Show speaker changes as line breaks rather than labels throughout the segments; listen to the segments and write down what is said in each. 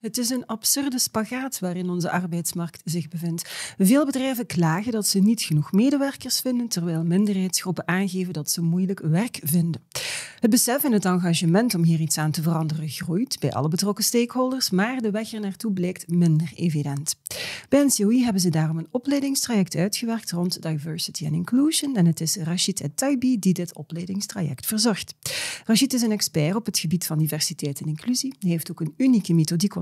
Het is een absurde spagaat waarin onze arbeidsmarkt zich bevindt. Veel bedrijven klagen dat ze niet genoeg medewerkers vinden, terwijl minderheidsgroepen aangeven dat ze moeilijk werk vinden. Het besef en het engagement om hier iets aan te veranderen groeit bij alle betrokken stakeholders, maar de weg er naartoe blijkt minder evident. Bij NCOI hebben ze daarom een opleidingstraject uitgewerkt rond diversity and inclusion en het is Rashid et Taibi die dit opleidingstraject verzorgt. Rashid is een expert op het gebied van diversiteit en inclusie. Hij heeft ook een unieke methodiek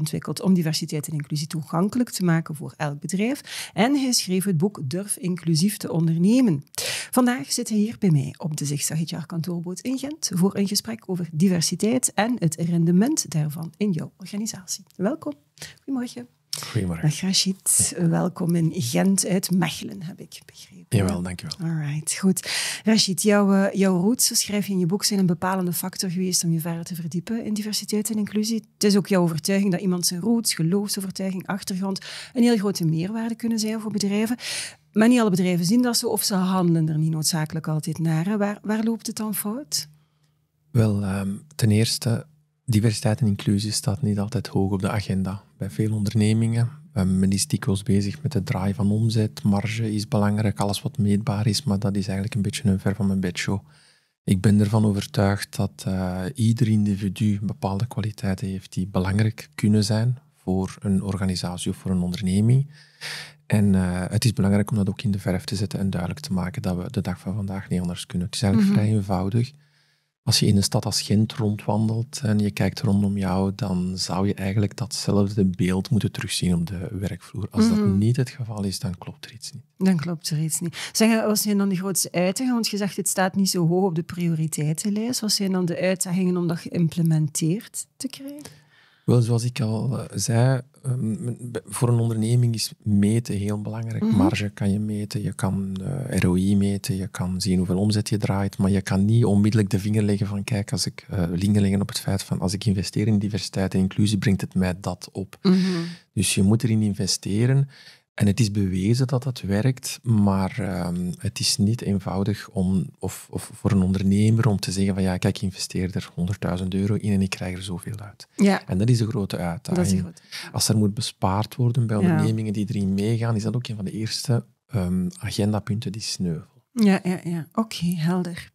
om diversiteit en inclusie toegankelijk te maken voor elk bedrijf. En hij schreef het boek Durf inclusief te ondernemen. Vandaag zit hij hier bij mij op de het jaar kantoorboot in Gent voor een gesprek over diversiteit en het rendement daarvan in jouw organisatie. Welkom. Goedemorgen. Goedemorgen. Dag welkom in Gent uit Mechelen, heb ik begrepen. Jawel, dankjewel. Alright, goed. Rashid, jouw, eh, jouw roots, zo schrijf je in je boek, zijn een bepalende factor geweest om je verder te verdiepen in diversiteit en inclusie. Het is ook jouw overtuiging dat iemand zijn roots, geloofsovertuiging, achtergrond een heel grote meerwaarde kunnen zijn voor bedrijven. Maar niet alle bedrijven zien dat zo of ze handelen er niet noodzakelijk altijd naar. Waar, waar loopt het dan fout?
Wel, ehm, ten eerste, diversiteit en inclusie staat niet altijd hoog op de agenda bij veel ondernemingen. Eh, men is dikwijls bezig met het draaien van omzet, marge is belangrijk, alles wat meetbaar is, maar dat is eigenlijk een beetje een ver van mijn bedshow. Ik ben ervan overtuigd dat eh, ieder individu bepaalde kwaliteiten heeft die belangrijk kunnen zijn voor een organisatie of voor een onderneming. En eh, het is belangrijk om dat ook in de verf te zetten en duidelijk te maken dat we de dag van vandaag niet anders kunnen. Het is eigenlijk mhm. vrij eenvoudig. Als je in een stad als Gent rondwandelt en je kijkt rondom jou, dan zou je eigenlijk datzelfde beeld moeten terugzien op de werkvloer. Als dat mhm. niet het geval is, dan klopt er iets niet.
Dan klopt er iets niet. Zeg, was zijn dan de grootste uitdagingen, Want je zegt, dit staat niet zo hoog op de prioriteitenlijst. Wat zijn dan de uitdagingen om dat geïmplementeerd te krijgen?
Wel, zoals ik al eh, zei, Ehm, voor een onderneming is meten heel belangrijk. Mhm. Marge kan je meten, je kan eh, ROI meten, je kan zien hoeveel omzet je draait, maar je kan niet onmiddellijk de vinger leggen van kijk, als ik uh, eh, leg leggen op het feit van als ik investeer in diversiteit en inclusie, brengt het mij dat op. Mhm. Dus je moet erin investeren. En het is bewezen dat dat werkt, maar ehm, het is niet eenvoudig om, of, of, voor een ondernemer om te zeggen van ja, kijk, ik investeer er 100.000 euro in en ik krijg er zoveel uit. Ja. En dat is een grote uitdaging. Dat is Als er moet bespaard worden bij ondernemingen die erin meegaan, is dat ook een van de eerste ehm, agendapunten die sneuvel.
Ja, ja, ja. Oké, helder.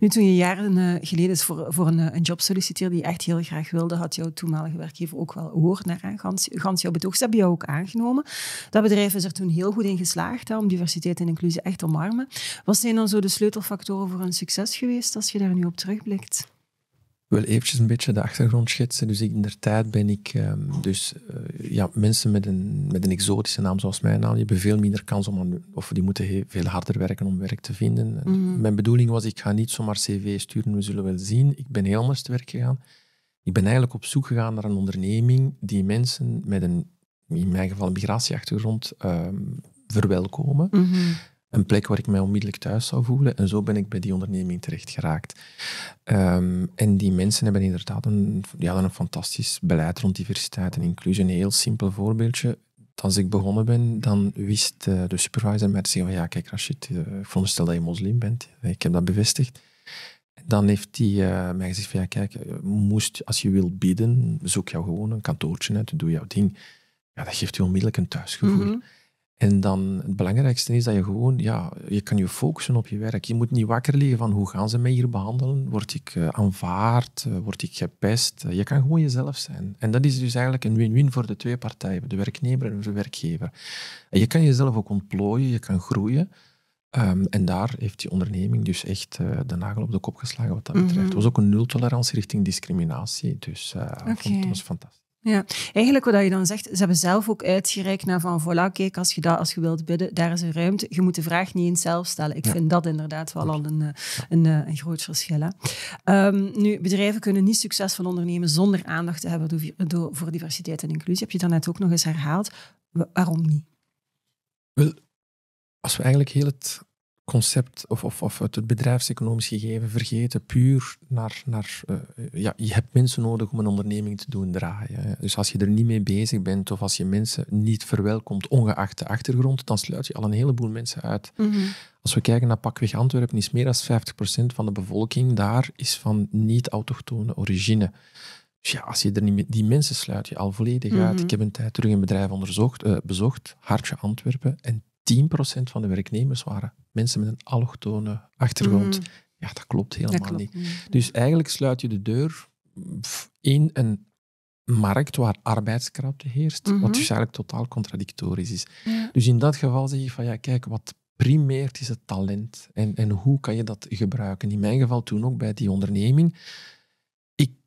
Nu, toen je jaren eh, geleden voor, voor een, een job solliciteerde die je echt heel graag wilde, had jouw toenmalige werkgever ook wel oor naar aan, gans, gans jouw betoog. heb hebben jou ook aangenomen. Dat bedrijf is er toen heel goed in geslaagd, hè, om diversiteit en inclusie echt omarmen. Wat zijn dan zo de sleutelfactoren voor een succes geweest, als je daar nu op terugblikt?
Wil eventjes een beetje de achtergrond schetsen. Dus ik, in der tijd ben ik... Ehm, dus eh, ja, mensen met een, met een exotische naam zoals mijn naam, die hebben veel minder kans om... Aan, of die moeten veel harder werken om werk te vinden. Mhm. Mijn bedoeling was, ik ga niet zomaar cv sturen, we zullen wel zien. Ik ben heel anders te werk gegaan. Ik ben eigenlijk op zoek gegaan naar een onderneming die mensen met een, in mijn geval, migratieachtergrond ehm, verwelkomen. Mhm een plek waar ik mij onmiddellijk thuis zou voelen. En zo ben ik bij die onderneming terecht geraakt. Ehm, en die mensen hebben inderdaad een, die hadden een fantastisch beleid rond diversiteit en inclusie. Een heel simpel voorbeeldje. Als ik begonnen ben, dan wist eh, de supervisor mij te zeggen van ja, kijk Rashid, eh, ik stel dat je moslim bent. Ik heb dat bevestigd dan heeft hij eh, mij gezegd van ja, kijk, moest, als je wil bidden, zoek jou gewoon een kantoortje uit, doe jouw ding. Ja, dat geeft je onmiddellijk een thuisgevoel. Mhm. En dan het belangrijkste is dat je gewoon, ja, je kan je focussen op je werk. Je moet niet wakker liggen van hoe gaan ze mij hier behandelen? Word ik uh, aanvaard? Eh, word ik gepest? Eh, je kan gewoon jezelf zijn. En dat is dus eigenlijk een win-win voor de twee partijen, de werknemer en de werkgever. En je kan jezelf ook ontplooien, je kan groeien. Ehm, en daar heeft die onderneming dus echt de nagel op de kop geslagen wat dat betreft. Mhm. Het was ook een nultolerantie richting discriminatie, dus dat was fantastisch.
Ja, eigenlijk wat je dan zegt, ze hebben zelf ook uitgereikt naar van voilà, kijk, als je, dat, als je wilt bidden, daar is een ruimte. Je moet de vraag niet eens zelf stellen. Ik vind dat inderdaad wel al een, eh, eh, een, groot verschil. Hè. Ehm, nu, bedrijven kunnen niet succesvol ondernemen zonder aandacht te hebben voor diversiteit en inclusie. Heb je dat net ook nog eens herhaald. Waarom niet?
Wel, als we eigenlijk heel het concept of, of, of het bedrijfseconomisch gegeven vergeten, puur naar, naar eh, ja, je hebt mensen nodig om een onderneming te doen draaien. Dus als je er niet mee bezig bent of als je mensen niet verwelkomt, ongeacht de achtergrond, dan sluit je al een heleboel mensen uit. Mhm. Als we kijken naar pakweg Antwerpen, is meer dan 50% van de bevolking daar is van niet-autochtone origine. Dus ja, als je er niet mee, die mensen sluit je al volledig uit. Mhm. Ik heb een tijd terug een bedrijf onderzocht, eh, bezocht, Hartje Antwerpen, en 10% van de werknemers waren mensen met een allochtone achtergrond. Mm. Ja, dat klopt helemaal niet. Dus eigenlijk sluit je de deur in een markt waar arbeidskracht heerst, wat mhm. dus eigenlijk totaal contradictorisch is. Dus in dat geval zeg je van ja, kijk, wat primeert is het talent en, en hoe kan je dat gebruiken? In mijn geval toen ook bij die onderneming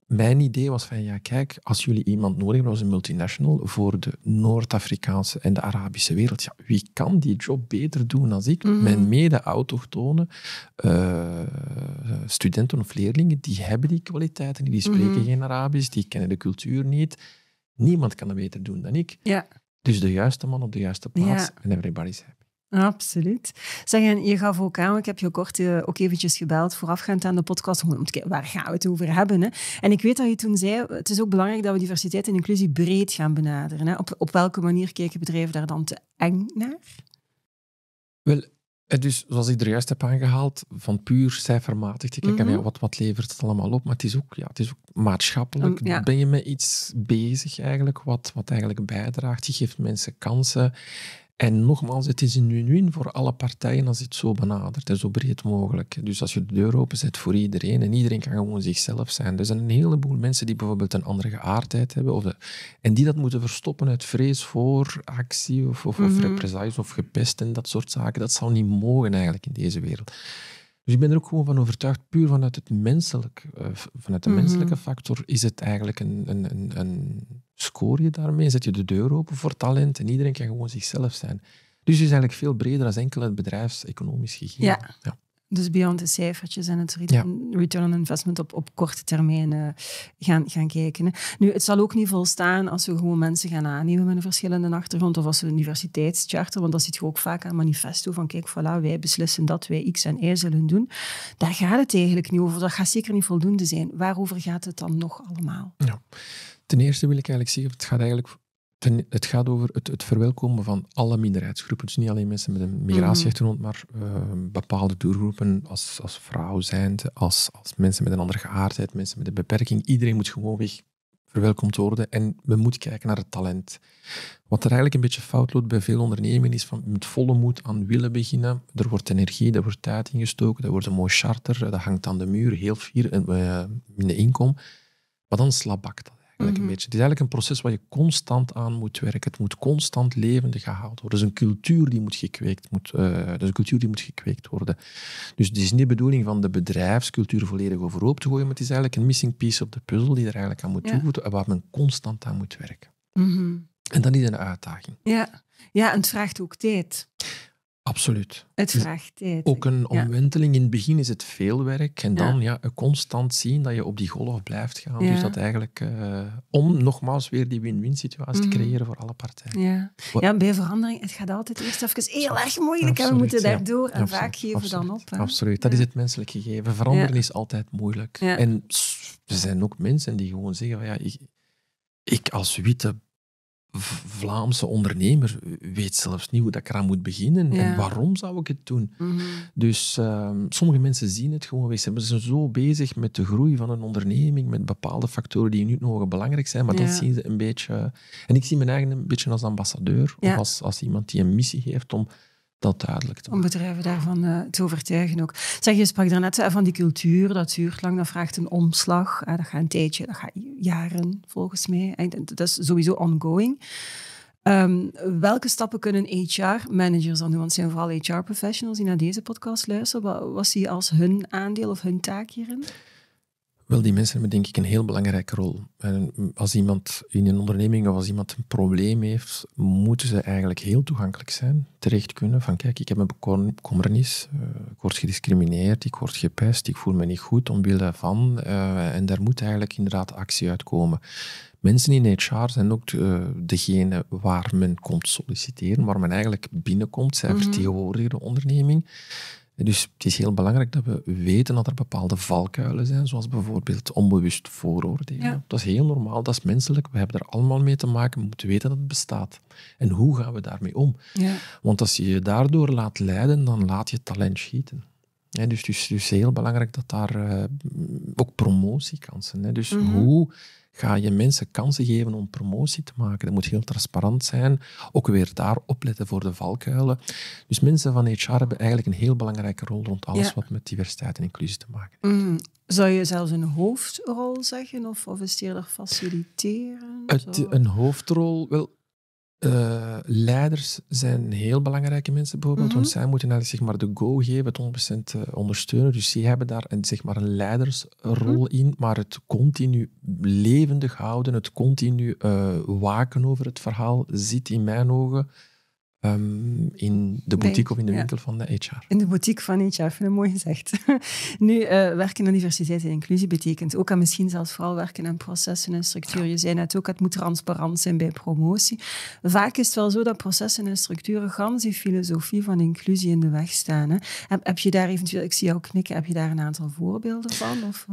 mijn idee was van, ja kijk, als jullie iemand nodig hebben als een multinational voor de Noord-Afrikaanse en de Arabische wereld, ja, wie kan die job beter doen dan ik? Mhm. Mijn mede autochtone eh, studenten of leerlingen, die hebben die kwaliteiten, die mhm. spreken geen Arabisch, die kennen de cultuur niet. Niemand kan dat beter doen dan ik. Ja. Dus de juiste man op de juiste plaats en everybody's happy.
Absoluut. Zeg, je gaf ook aan, ik heb je kort uh, ook eventjes gebeld voorafgaand aan de podcast, om te kijken waar gaan we het over hebben. Hè? En ik weet dat je toen zei, het is ook belangrijk dat we diversiteit en inclusie breed gaan benaderen. Hè? Op, op welke manier kijken bedrijven daar dan te eng naar?
Wel, eh, dus zoals ik er juist heb aangehaald, van puur cijfermatig te kijken, mhm. wat, wat levert het allemaal op? Maar het is ook, ja, het is ook maatschappelijk. Um, Ben je met iets bezig eigenlijk, wat, wat eigenlijk bijdraagt? Je geeft mensen kansen. En nogmaals, het is een win-win voor alle partijen als het zo benadert en zo breed mogelijk. Dus als je de deur openzet voor iedereen en iedereen kan gewoon zichzelf zijn. Dus er zijn een heleboel mensen die bijvoorbeeld een andere geaardheid hebben of de, en die dat moeten verstoppen uit vrees voor actie of, of, mm of mhm. represailles of gepest en dat soort zaken. Dat zou niet mogen eigenlijk in deze wereld. Dus ik ben er ook gewoon van overtuigd, puur vanuit, het menselijk, eh, vanuit de mhm. menselijke factor, is het eigenlijk een, een, een, een score je daarmee? Zet je de deur open voor talent en iedereen kan gewoon zichzelf zijn. Dus het is eigenlijk veel breder dan enkel het bedrijfseconomisch gegeven. ja.
Dus beyond de cijfertjes en het return, on investment op, op korte termijn eh, gaan, gaan kijken. Nu, het zal ook niet volstaan als we gewoon mensen gaan aannemen met een verschillende achtergrond of als we een universiteitscharter, want dat ziet je ook vaak aan manifesto van kijk, voilà, wij beslissen dat, wij X en Y zullen doen. Daar gaat het eigenlijk niet over. Dat gaat zeker niet voldoende zijn. Waarover gaat het dan nog allemaal?
Ja. Ten eerste wil ik eigenlijk zeggen, het gaat eigenlijk het gaat over het, het, verwelkomen van alle minderheidsgroepen. Dus niet alleen mensen met een mhm. migratieachtergrond, maar eh, bepaalde doelgroepen als, als vrouw zijnde, als, als mensen met een andere geaardheid, mensen met een beperking. Iedereen moet gewoon weg verwelkomd worden en we moeten kijken naar het talent. Wat er eigenlijk een beetje fout loopt bij veel ondernemingen is van met volle moed aan willen beginnen. Er wordt energie, er wordt tijd ingestoken, er wordt een mooi charter, dat hangt aan de muur, heel fier en uh, in de Maar dan slabakt dat. Mhm. Het is eigenlijk een proces waar je constant aan moet werken. Het moet constant levendig gehaald worden. Dus een cultuur die moet gekweekt, moet, uh, dus een cultuur die moet gekweekt worden. Dus het is niet de bedoeling van de bedrijfscultuur volledig overhoop te gooien, maar het is eigenlijk een missing piece op de puzzel die er eigenlijk aan moet toevoegen en waar men constant aan moet werken. Mhm. En dat is een uitdaging.
Ja. ja, en het vraagt ook tijd.
Absoluut. Het dus vraagt tijd. Ook een omwenteling. In het begin is het veel werk. En dan ja. ja constant zien dat je op die golf blijft gaan. Dus dat eigenlijk... Eh, om nogmaals weer die win-win situatie te mhm. creëren voor alle partijen. Ja. ja, bij
verandering, het gaat altijd eerst even heel erg moeilijk. en we moeten daardoor. En vaak geven we dan op.
Absoluut. Dat is het menselijk gegeven. Veranderen is altijd moeilijk. En er zijn ook mensen die gewoon zeggen... Van, ja, ik, ik als witte Vlaamse ondernemer weet zelfs niet hoe dat ik eraan moet beginnen en waarom zou ik het doen. Mhm. Dus ehm, sommige mensen zien het gewoon weg. Ze zijn zo bezig met de groei van een onderneming, met bepaalde factoren die nu nog belangrijk zijn, maar dan zien ze een beetje... En ik zie mijn eigen een beetje als ambassadeur, of als, als iemand die een missie heeft om dat
Om bedrijven daarvan eh, te overtuigen ook. Zeg, je sprak daarnet eh, van die cultuur, dat duurt lang, dat vraagt een omslag. Eh, dat gaat een tijdje, dat gaat jaren volgens mij. dat is sowieso ongoing. Ehm, welke stappen kunnen HR-managers dan doen? Want het zijn vooral HR-professionals die naar deze podcast luisteren. Wat, was zie als hun aandeel of hun taak hierin?
Wel, die mensen hebben denk ik een heel belangrijke rol. En als iemand in een onderneming of als iemand een probleem heeft, moeten ze eigenlijk heel toegankelijk zijn, terecht kunnen van kijk, ik heb een bekommernis, eh, ik word gediscrimineerd, ik word gepest, ik voel me niet goed omwille van eh, en daar moet eigenlijk inderdaad actie uitkomen. Mensen in HR zijn ook eh, degene waar men komt solliciteren, waar men eigenlijk binnenkomt. Zij mm vertegenwoordigen de onderneming. Dus het is heel belangrijk dat we weten dat er bepaalde valkuilen zijn, zoals bijvoorbeeld onbewust vooroordelen. Dat is heel normaal, dat is menselijk. We hebben er allemaal mee te maken, we moeten weten dat het bestaat. En hoe gaan we daarmee om? Ja. Want als je je daardoor laat leiden, dan laat je talent schieten. dus het is dus, dus heel belangrijk dat daar eh, ook promotiekansen. zijn. Dus mhm. hoe Ga je mensen kansen geven om promotie te maken? Dat moet heel transparant zijn. Ook weer daar opletten voor de valkuilen. Dus mensen van HR hebben eigenlijk een heel belangrijke rol rond alles wat met diversiteit en inclusie te maken
heeft. Mm. Zou je zelfs een hoofdrol zeggen of, of is het faciliteren? een
hoofdrol, wel, eh, leiders zijn heel belangrijke mensen bijvoorbeeld, want mhm. zij moeten eigenlijk zeg maar, de go geven, het 100% eh, ondersteunen. Dus zij hebben daar een, zeg maar, een leidersrol mhm. in, maar het continu levendig houden, het continu eh, waken over het verhaal zit in mijn ogen Ehm, in de boutique of in de winkel van de HR. In de boutique
van HR, vind ik mooi gezegd. nu, eh, werken aan diversiteit en inclusie betekent ook aan misschien zelfs vooral werken aan processen en structuren. Je zei net ook, het moet transparant zijn bij promotie. Vaak is het wel zo dat processen en structuren gans die filosofie van inclusie in de weg staan. Hè. Heb, je daar eventueel, ik zie jou knikken, heb je daar een aantal voorbeelden van? Of,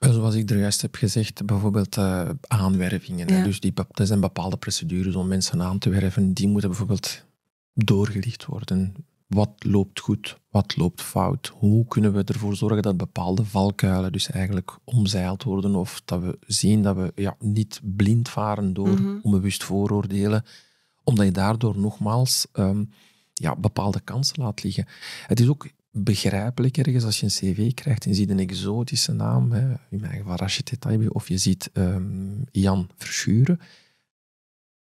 eh, Zoals ik er juist heb gezegd, bijvoorbeeld eh, aanwervingen. Dus die, er zijn bepaalde procedures om mensen aan te werven. Die moeten bijvoorbeeld doorgelicht worden. Wat loopt goed, wat loopt fout? Hoe kunnen we ervoor zorgen dat bepaalde valkuilen dus eigenlijk omzeild worden of dat we zien dat we ja, niet blind varen door mhm. onbewust vooroordelen, omdat je daardoor nogmaals ehm, ja, bepaalde kansen laat liggen. Het is ook begrijpelijk ergens als je een cv krijgt en je ziet een exotische naam, hè, in mijn geval Rashid of je ziet Jan ehm, Verschuren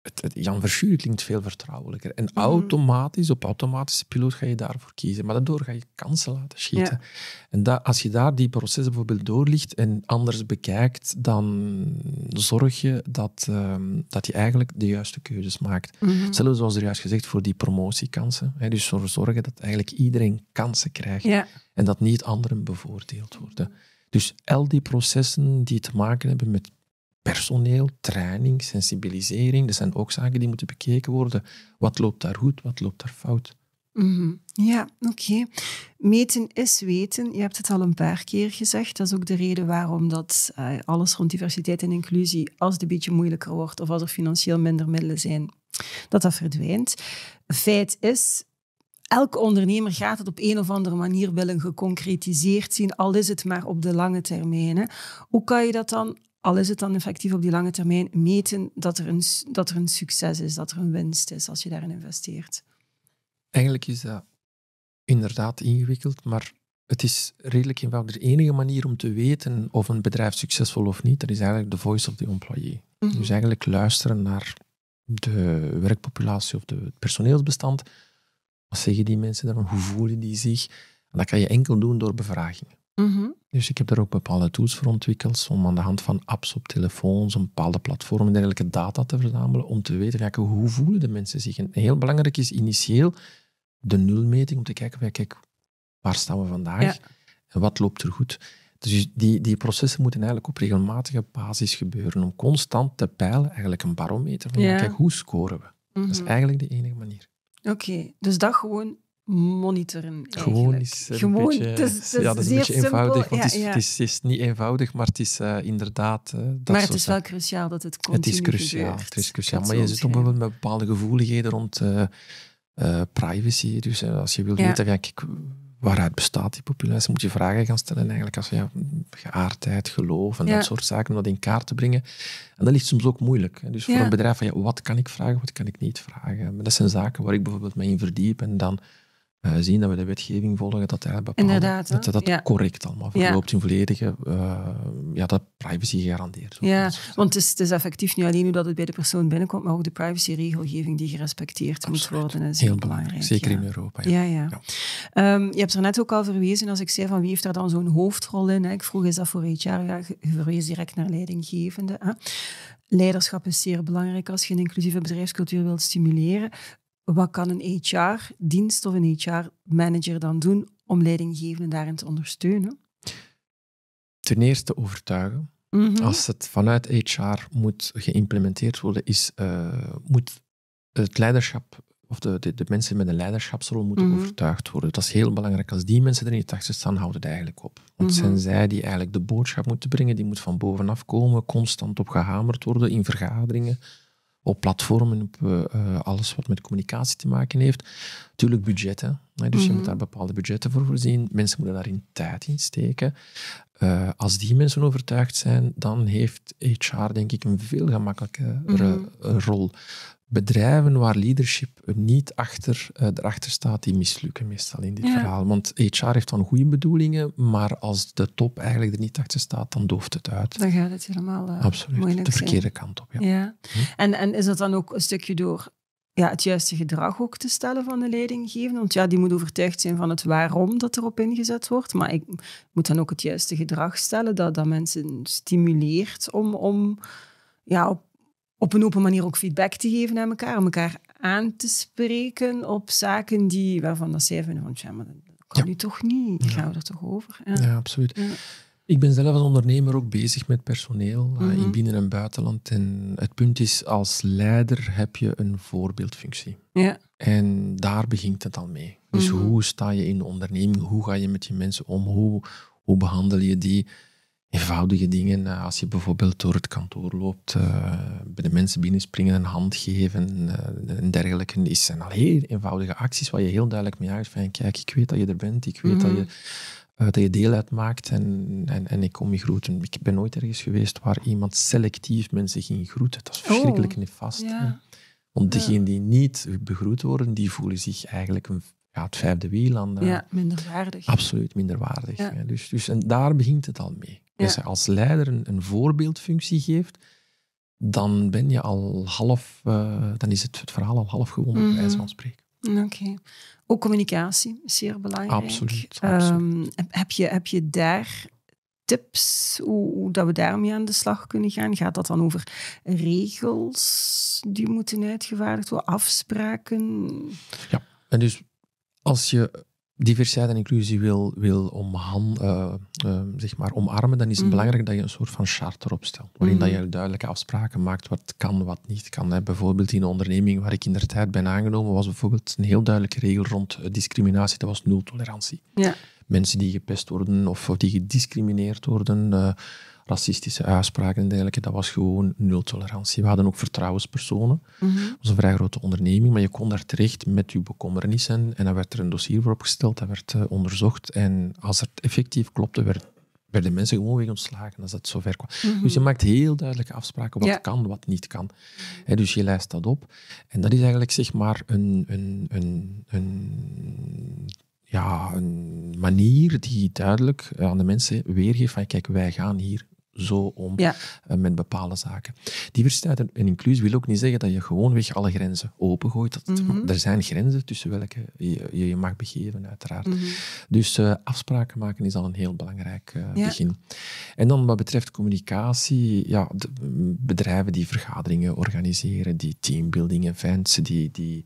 het, het, Jan Verschuur klinkt veel vertrouwelijker. En mhm. automatisch, op automatische piloot ga je daarvoor kiezen. Maar daardoor ga je kansen laten schieten. En als je daar die processen bijvoorbeeld doorlicht en anders bekijkt, dan zorg je dat, ehm, dat je eigenlijk de juiste keuzes maakt. Mhm. Zelfs zoals er juist gezegd, voor die promotiekansen. Hè, dus ervoor zorgen dat eigenlijk iedereen kansen krijgt. En dat niet anderen bevoordeeld worden. Dus al die processen die te maken hebben met personeel, training, sensibilisering. Dat zijn ook zaken die moeten bekeken worden. Wat loopt daar goed, wat loopt daar fout?
Mhm. Ja, oké. Meten is weten. Je hebt het al een paar keer gezegd. Dat is ook de reden waarom dat eh, alles rond diversiteit en inclusie, als het een beetje moeilijker wordt of als er financieel minder middelen zijn, dat dat verdwijnt. Feit is, elke ondernemer gaat het op een of andere manier willen geconcretiseerd zien, al is het maar op de lange termijn. Hè. Hoe kan je dat dan al is het dan effectief op die lange termijn, meten dat er een, dat er een succes is, dat er een winst is als je daarin investeert.
Eigenlijk is dat inderdaad ingewikkeld, maar het is redelijk eenvoudig. De enige manier om te weten of een bedrijf succesvol of niet, dat is eigenlijk de voice of the employee. Mhm. Dus eigenlijk luisteren naar de werkpopulatie of het personeelsbestand. Wat zeggen die mensen daarvan? Hoe voelen die zich? En dat kan je enkel doen door bevragingen. Mhm. Dus ik heb daar ook bepaalde tools voor ontwikkeld om aan de hand van apps op telefoons, op bepaalde platformen en dergelijke data te verzamelen om te weten kijken hoe voelen de mensen zich. En heel belangrijk is initieel de nulmeting om te kijken, kijk, waar staan we vandaag en wat loopt er goed. Dus die, die processen moeten eigenlijk op regelmatige basis gebeuren om constant te peilen, eigenlijk een barometer van kijk, hoe scoren we? Dat is mhm. eigenlijk de enige manier.
Oké, dus dat gewoon monitoren. Gewoon is een beetje, ja, dat is een beetje eenvoudig. Want het,
is, niet eenvoudig, maar het is eh, inderdaad. Eh, dat maar het is wel cruciaal dat het komt. Het is cruciaal. Het is cruciaal. Maar je zit ook met bepaalde gevoeligheden rond eh, privacy. Dus als je wilt weten, ja, kijk, waaruit bestaat die populatie, moet je vragen gaan stellen eigenlijk als ja, geaardheid, geloof en dat soort zaken, om dat in kaart te brengen. En dat ligt soms ook moeilijk. Dus voor een bedrijf van ja, wat kan ik vragen, wat kan ik niet vragen. Maar dat zijn zaken waar ik bijvoorbeeld mee in verdiep en dan eh, zien dat we de wetgeving volgen, dat daar bepaalde, dat, dat, dat correct allemaal verloopt ja. in volledige, eh, ja, dat privacy gegarandeerd
Ja, want het is, het is, effectief niet alleen hoe dat het bij de persoon binnenkomt, maar ook de privacyregelgeving die gerespecteerd moet worden. is heel, belangrijk. Zeker in Europa. Ja, ja. Ehm, je hebt er net ook al verwezen, als ik zei van wie heeft daar dan zo'n hoofdrol in. Hè? Ik vroeg is dat voor HR, ja, je verwees direct naar leidinggevende. Hè? Leiderschap is zeer belangrijk als je een inclusieve bedrijfscultuur wilt stimuleren wat kan een HR-dienst of een HR-manager dan doen om leidinggevenden daarin te ondersteunen?
Ten eerste overtuigen. Mhm. Als het vanuit HR moet geïmplementeerd worden, is, eh, moet het leiderschap of de, de, de, mensen met een leiderschapsrol moeten mhm. overtuigd worden. Dat is heel belangrijk. Als die mensen er niet achter staan, houden het eigenlijk op. Want zijn mhm. zij die eigenlijk de boodschap moeten brengen, die moet van bovenaf komen, constant op gehamerd worden in vergaderingen op platformen, op eh, eh, alles wat met communicatie te maken heeft. Natuurlijk budgetten. Hè? Dus je mhm. moet daar bepaalde budgetten voor voorzien. Mensen moeten daarin tijd in steken. Eh, als die mensen overtuigd zijn, dan heeft HR denk ik een veel gemakkelijkere mhm. rol bedrijven waar leadership niet achter, eh, erachter staat, die mislukken meestal in dit verhaal. Want HR heeft dan goede bedoelingen, maar als de top eigenlijk er niet achter staat, dan dooft het uit. Dan gaat het helemaal eh, Absoluut, de verkeerde kant op. Ja. ja.
Hm? En, en is dat dan ook een stukje door ja, het juiste gedrag ook te stellen van de leidinggevende. Want ja, die moet overtuigd zijn van het waarom dat erop ingezet wordt. Maar ik moet dan ook het juiste gedrag stellen dat, dat mensen stimuleert om, om ja, op op een open manier ook feedback te geven aan elkaar, om elkaar aan te spreken op zaken die, waarvan dat zij vinden van, ja, maar dat kan ja. nu toch niet, gaan we er toch over?
Ja, absoluut. Ik ben zelf als ondernemer ook bezig met personeel mm in mhm. binnen- en buitenland. En het punt is, als leider heb je een voorbeeldfunctie.
Ja. En
daar begint het al mee. Dus mhm. hoe sta je in de onderneming? Hoe ga je met je mensen om? Hoe, hoe behandel je die? eenvoudige dingen. Eh, als je bijvoorbeeld door het kantoor loopt, eh, bij de mensen binnenspringen, een hand geven eh, en dergelijke. Dat zijn al heel eenvoudige acties waar je heel duidelijk mee uit van kijk, ik weet dat je er bent, ik weet dat, mhm. je, dat je deel uitmaakt en, en, en ik kom je groeten. Ik ben nooit ergens geweest waar iemand selectief mensen ging groeten. Dat is oh, verschrikkelijk oh, nefast. Ja. Want degenen die niet begroet worden, die voelen zich eigenlijk een ja, het vijfde wiel aan. ja, Absoluut minderwaardig. waardig. Dus, dus, en daar begint het al mee. Als je als leider een, voorbeeldfunctie geeft, dan ben je al half, eh, dan is het, het verhaal al half gewonnen, bij wijze mhm. van spreken.
Oké. Ook communicatie is zeer belangrijk. Absoluut. Ehm, absoluut. heb, je, heb je daar tips hoe, hoe, dat we daarmee aan de slag kunnen gaan? Gaat dat dan over regels die moeten uitgevaardigd worden, afspraken?
Ja, en dus als je diversiteit en inclusie wil, wil omhan, eh, eh, zeg maar omarmen, dan is het mhm. belangrijk dat je een soort van charter opstelt, waarin dat je mhm. duidelijke afspraken maakt wat kan, wat niet kan. Hè. Bijvoorbeeld in een onderneming waar ik in de tijd ben aangenomen, was bijvoorbeeld een heel duidelijke regel rond eh, discriminatie, dat was nul tolerantie. Ja. Mensen die gepest worden of, die gediscrimineerd worden racistische uitspraken en dergelijke. Dat was gewoon nul tolerantie. We hadden ook vertrouwenspersonen. Mm -hmm. Dat was een vrij grote onderneming, maar je kon daar terecht met je bekommernissen. En dan werd er een dossier voor opgesteld, dat werd eh, onderzocht. En als het effectief klopte, werd, werden mensen gewoon weer ontslagen als dat zover kwam. Mhm. Dus je maakt heel duidelijke afspraken wat kan, wat niet kan. dus je lijst dat op. En dat is eigenlijk zeg maar een, een, een, een ja, een manier die duidelijk aan de mensen weergeeft van kijk, wij gaan hier zo om eh, met bepaalde zaken. Diversiteit en inclusie wil ook niet zeggen dat je gewoonweg alle grenzen opengooit. Dat, mhm. Er zijn grenzen tussen welke je je, mag begeven, uiteraard. Mhm. Dus eh, afspraken maken is al een heel belangrijk eh, begin. En dan wat betreft communicatie, ja, mm, bedrijven die vergaderingen organiseren, die teambuilding events, die, die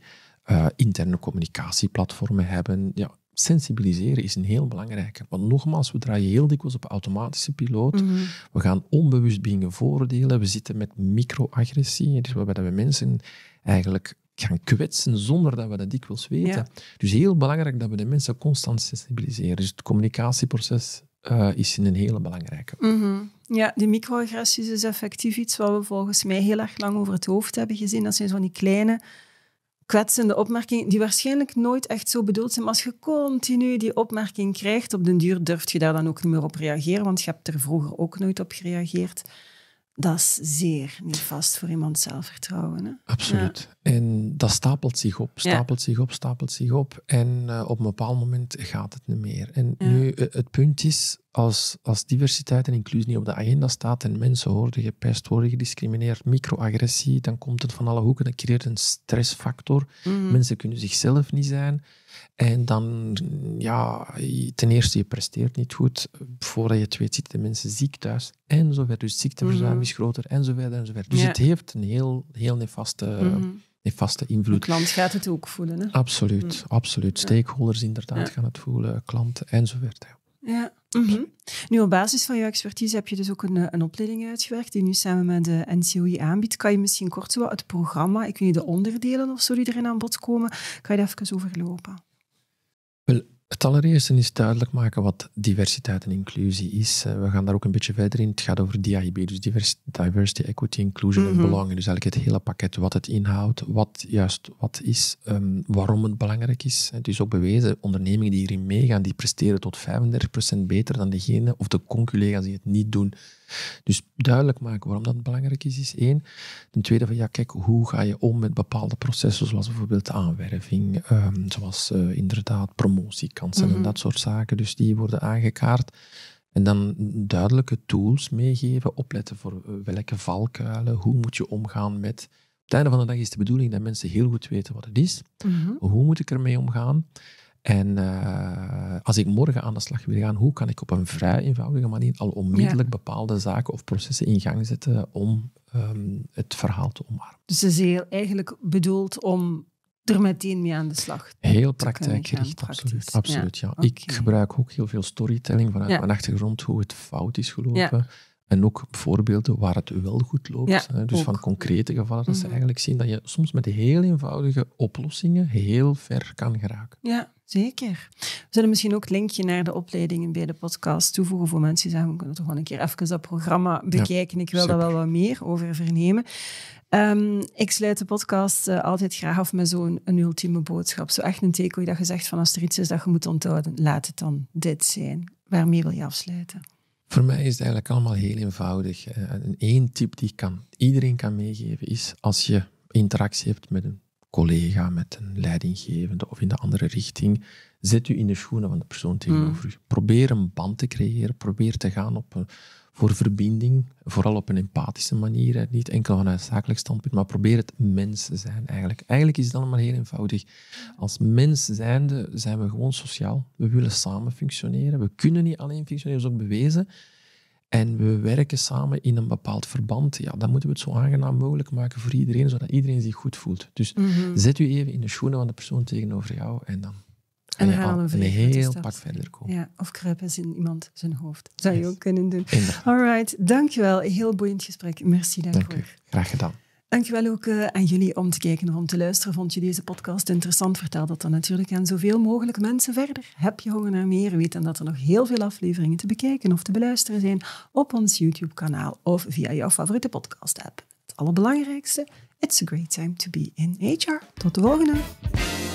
interne communicatieplatformen hebben, ja, sensibiliseren is een heel belangrijke. Want nogmaals, we draaien heel dikwijls op automatische piloot. Mhm. We gaan onbewust dingen voordelen. We zitten met microagressie, dus waarbij we mensen eigenlijk gaan kwetsen zonder dat we dat dikwijls weten. Dus heel belangrijk dat we de mensen constant sensibiliseren. Dus het communicatieproces eh, is een hele belangrijke.
Mhm. Ja, die microagressies is effectief iets wat we volgens mij heel erg lang over het hoofd hebben gezien. Dat zijn zo'n die kleine kwetsende opmerkingen die waarschijnlijk nooit echt zo bedoeld zijn. Maar als je continu die opmerking krijgt, op den duur durf je daar dan ook niet meer op reageren, want je hebt er vroeger ook nooit op gereageerd. Dat is zeer niet vast voor iemands zelfvertrouwen. Hè? Absoluut.
En dat stapelt zich op, stapelt zich op, stapelt zich op. En eh, op een bepaald moment gaat het niet meer. En nu, eh, het punt is, als, als diversiteit en inclusie niet op de agenda staat en mensen worden gepest, worden gediscrimineerd, microagressie, dan komt het van alle hoeken. Dat creëert een stressfactor. Mhm. Mensen kunnen zichzelf niet zijn. En dan, ja, ten eerste, je presteert niet goed. Voordat je het weet, zitten de mensen ziek thuis. En zo verder. Dus ziekteverzuim mhm. is groter, en zo verder, en zo verder. Dus het heeft een heel, heel nefaste... Mm invloed. De klant gaat het ook voelen. Hè? Absoluut, mhm. absoluut. Stakeholders inderdaad gaan het voelen, klanten enzovoort. Ja.
Ja. Mhm. Nu, op basis van jouw expertise heb je dus ook een, eh, een opleiding uitgewerkt die nu samen met de NCOI aanbiedt. Kan je misschien kort zo het programma, ik weet niet, de onderdelen of zo die erin aan bod komen, kan je daar even overlopen?
Het allereerste is duidelijk maken wat diversiteit en inclusie is. Eh, we gaan daar ook een beetje verder in. Het gaat over DIB, dus diversity, equity, inclusion en mhm. belonging. Dus eigenlijk het hele pakket wat het inhoudt, wat juist wat is, ehm, waarom het belangrijk is. Het is ook bewezen, ondernemingen die hierin meegaan, die presteren tot 35% beter dan degene of de conculega's die het niet doen. Dus duidelijk maken waarom dat belangrijk is, is één. Ten tweede van, ja kijk, hoe ga je om met bepaalde processen, zoals bijvoorbeeld aanwerving, ehm, zoals eh, inderdaad promotiekansen en mhm. dat soort zaken. Dus die worden aangekaart. En dan duidelijke tools meegeven, opletten voor eh, welke valkuilen, hoe moet je omgaan met... Op het einde van de dag is de bedoeling dat mensen heel goed weten wat het is. Mhm. Hoe moet ik ermee omgaan? En eh, als ik morgen aan de slag wil gaan, hoe kan ik op een vrij eenvoudige manier al onmiddellijk bepaalde zaken of processen in gang zetten om ehm, het verhaal te omarmen?
Dus het is heel eigenlijk bedoeld om er meteen mee aan de slag. Heel praktijkgericht, absoluut. absoluut ja.
Ik gebruik ook heel veel storytelling vanuit mijn achtergrond, hoe het fout is gelopen. En ook voorbeelden waar het wel goed loopt. Ja, hè? Dus van concrete gevallen, dat ze mhm. eigenlijk zien dat je soms met heel eenvoudige oplossingen heel ver kan geraken.
Ja, zeker. We zullen misschien ook het linkje naar de opleidingen bij de podcast toevoegen voor mensen die zeggen, we kunnen toch wel een keer even dat programma bekijken. Ja, Ik wil daar wel wat meer over vernemen. Ehm, ik sluit de podcast eh, altijd graag af met zo'n ultieme boodschap. Zo echt een teken dat je zegt van als er iets is dat je moet onthouden, laat het dan dit zijn. Waarmee wil je afsluiten?
Voor mij is het eigenlijk allemaal heel eenvoudig. Eén eh, tip die ik kan, iedereen kan meegeven is als je interactie hebt met een collega, met een leidinggevende of in de andere richting, zet u in de schoenen van de persoon hmm. tegenover u. Probeer een band te creëren, probeer te gaan op een, voor verbinding, vooral op een empathische manier, niet enkel vanuit zakelijk standpunt, maar probeer het mens te zijn eigenlijk. Eigenlijk is het allemaal heel eenvoudig. Als mens zijnde zijn we gewoon sociaal. We willen samen functioneren. We kunnen niet alleen functioneren, dat is ook bewezen. En we werken samen in een bepaald verband. Ja, dan moeten we het zo aangenaam mogelijk maken voor iedereen, zodat iedereen zich goed voelt. Dus mhm. zet u even in de schoenen van de persoon tegenover jou en dan en, en halen een heel pak verder komen.
Ja, of kruipen in iemand zijn hoofd. Zou je ook kunnen doen. All right, dankjewel. Heel boeiend gesprek. Merci daarvoor. Dank u. Graag gedaan. Dankjewel ook eh, aan jullie om te kijken of om te luisteren. Vond je deze podcast interessant? Vertel dat dan natuurlijk aan zoveel mogelijk mensen verder. Heb je honger naar meer? Weet dan dat er nog heel veel afleveringen te bekijken of te beluisteren zijn op ons YouTube-kanaal of via jouw favoriete podcast-app. Het allerbelangrijkste, it's a great time to be in HR. Tot de volgende!